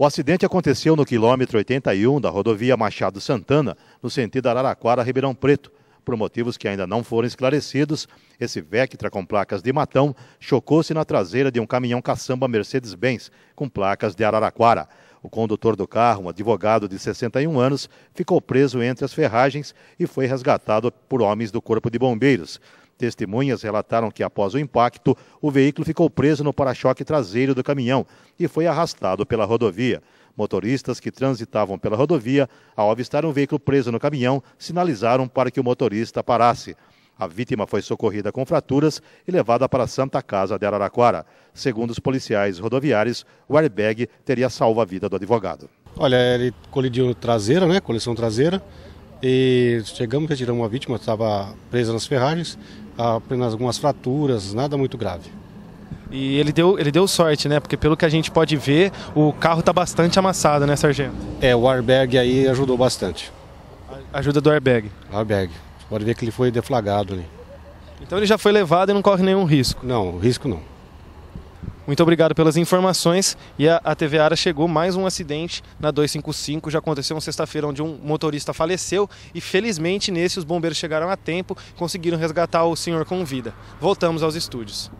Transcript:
O acidente aconteceu no quilômetro 81 da rodovia Machado Santana, no sentido Araraquara-Ribeirão Preto. Por motivos que ainda não foram esclarecidos, esse Vectra com placas de matão chocou-se na traseira de um caminhão caçamba Mercedes-Benz com placas de Araraquara. O condutor do carro, um advogado de 61 anos, ficou preso entre as ferragens e foi resgatado por homens do Corpo de Bombeiros. Testemunhas relataram que, após o impacto, o veículo ficou preso no para-choque traseiro do caminhão e foi arrastado pela rodovia. Motoristas que transitavam pela rodovia, ao avistar um veículo preso no caminhão, sinalizaram para que o motorista parasse. A vítima foi socorrida com fraturas e levada para a Santa Casa de Araraquara. Segundo os policiais rodoviários, o airbag teria salvo a vida do advogado. Olha, ele colidiu né? traseira, né? Colisão traseira. E chegamos, retiramos uma vítima, estava presa nas ferragens, apenas algumas fraturas, nada muito grave. E ele deu, ele deu sorte, né? Porque pelo que a gente pode ver, o carro está bastante amassado, né, sargento? É, o airbag aí ajudou bastante. A ajuda do airbag? Airbag. pode ver que ele foi deflagrado ali. Então ele já foi levado e não corre nenhum risco? Não, risco não. Muito obrigado pelas informações. E a, a TV Ara chegou mais um acidente na 255. Já aconteceu uma sexta-feira onde um motorista faleceu e felizmente nesse os bombeiros chegaram a tempo, conseguiram resgatar o senhor com vida. Voltamos aos estúdios.